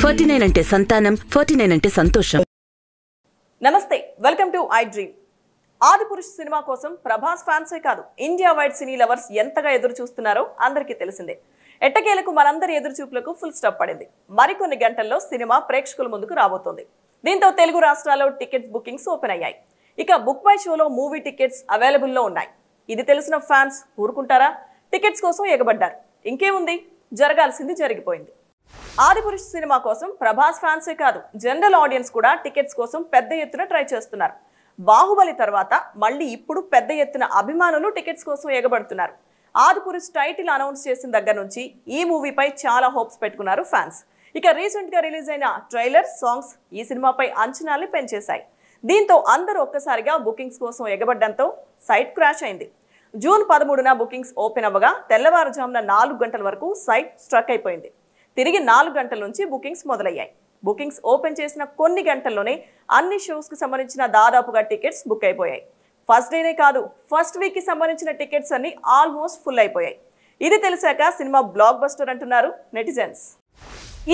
forty nine అంటే సంతానం forty nine అంటే సంతోషం నమస్తే welcome to iDream Adipurush cinema కోసం ప్రభాస్ ఫ్యాన్సే కాదు ఇండియా వైడ్ సినీ లవర్స్ ఎంతగా ఎదురు చూస్తున్నారో అందరికీ తెలిసిందే ఎట్టకేలకు మనందరి ఎదురుచూపులకు ఫుల్ స్టాప్ పడింది మరికొన్ని గంటల్లో సినిమా ప్రేక్షకుల ముందుకు రాబోతోంది దీంతో తెలుగు రాష్ట్రాల్లో టికెట్స్ బుకింగ్స్ ఓపెన్ అయ్యాయి ఇక బుక్ మై షోలో మూవీ టికెట్స్ అవైలబుల్లో ఉన్నాయి ఇది తెలిసిన ఫ్యాన్స్ ఊరుకుంటారా టికెట్స్ కోసం ఎగబడ్డారు ఇంకేముంది జరగాల్సింది జరిగిపోయింది ఆదిపురుష్ సినిమా కోసం ప్రభాస్ ఫ్యాన్సే కాదు జనరల్ ఆడియన్స్ కూడా టికెట్స్ కోసం పెద్ద ఎత్తున ట్రై చేస్తున్నారు బాహుబలి తర్వాత మళ్ళీ ఇప్పుడు పెద్ద ఎత్తున అభిమానులు టికెట్స్ కోసం ఎగబడుతున్నారు ఆదిపురుష్ టైటిల్ అనౌన్స్ చేసిన దగ్గర నుంచి ఈ మూవీపై చాలా హోప్స్ పెట్టుకున్నారు ఫ్యాన్స్ ఇక రీసెంట్గా రిలీజ్ అయిన ట్రైలర్ సాంగ్స్ ఈ సినిమాపై అంచనాల్ని పెంచేశాయి దీంతో అందరూ ఒక్కసారిగా బుకింగ్స్ కోసం ఎగబడ్డంతో సైట్ క్రాష్ అయింది జూన్ పదమూడున బుకింగ్స్ ఓపెన్ అవ్వగా తెల్లవారుజామున నాలుగు గంటల వరకు సైట్ స్ట్రక్ అయిపోయింది తిరిగి నాలుగు గంటల నుంచి బుకింగ్స్ మొదలయ్యాయి బుకింగ్స్ ఓపెన్ చేసిన కొన్ని గంటల్లోనే అన్ని షోస్కి సంబంధించిన దాదాపుగా టికెట్స్ బుక్ అయిపోయాయి ఫస్ట్ డేనే కాదు ఫస్ట్ వీక్కి సంబంధించిన టికెట్స్ అన్ని ఆల్మోస్ట్ ఫుల్ అయిపోయాయి ఇది తెలిసాక సినిమా బ్లాక్ బస్టర్ అంటున్నారు నెటిజన్స్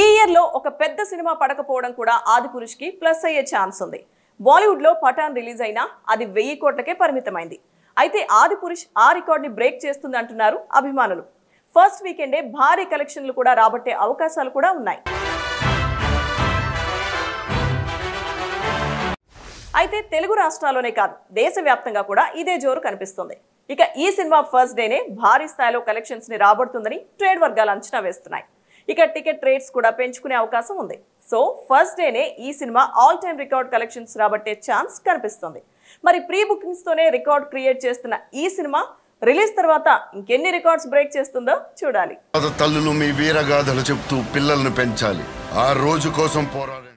ఈ ఇయర్లో ఒక పెద్ద సినిమా పడకపోవడం కూడా ఆదిపురుష్కి ప్లస్ అయ్యే ఛాన్స్ ఉంది బాలీవుడ్లో పఠాన్ రిలీజ్ అయినా అది వెయ్యి కోట్లకే పరిమితమైంది అయితే ఆదిపురుష్ ఆ రికార్డ్ని బ్రేక్ చేస్తుంది అంటున్నారు అభిమానులు ఫస్ట్ వీకెండే భారీ కలెక్షన్లు కూడా రాబట్టే అవకాశాలు కూడా ఉన్నాయి అయితే తెలుగు రాష్ట్రాల్లోనే కాదు దేశవ్యాప్తంగా కూడా ఇదే జోరు కనిపిస్తుంది ఇక ఈ సినిమా ఫస్ట్ డేనే భారీ స్థాయిలో కలెక్షన్స్ ని రాబడుతుందని ట్రేడ్ వర్గాలు అంచనా వేస్తున్నాయి ఇక టికెట్ రేట్స్ కూడా పెంచుకునే అవకాశం ఉంది సో ఫస్ట్ డేనే ఈ cinema all time record collections రాబట్టే ఛాన్స్ కనిపిస్తుంది మరి ప్రీ బుకింగ్స్తోనే రికార్డ్ క్రియేట్ చేస్తున్న ఈ సినిమా రిలీజ్ తర్వాత ఇంకెన్ని రికార్డ్స్ బ్రేక్ చేస్తుందో చూడాలి తల్లులు మీ వీరగాథలు చెప్తూ పిల్లలను పెంచాలి ఆ రోజు కోసం పోరాడాలి